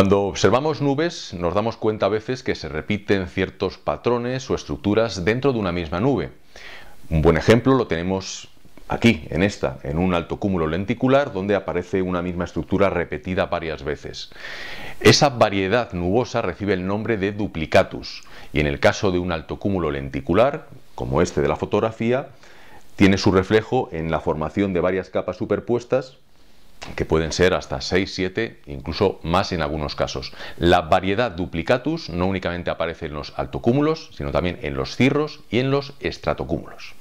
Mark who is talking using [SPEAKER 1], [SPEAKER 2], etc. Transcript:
[SPEAKER 1] Cuando observamos nubes nos damos cuenta a veces que se repiten ciertos patrones o estructuras dentro de una misma nube. Un buen ejemplo lo tenemos aquí, en esta, en un alto cúmulo lenticular donde aparece una misma estructura repetida varias veces. Esa variedad nubosa recibe el nombre de duplicatus y en el caso de un alto cúmulo lenticular, como este de la fotografía, tiene su reflejo en la formación de varias capas superpuestas que pueden ser hasta 6, 7, incluso más en algunos casos. La variedad duplicatus no únicamente aparece en los altocúmulos, sino también en los cirros y en los estratocúmulos.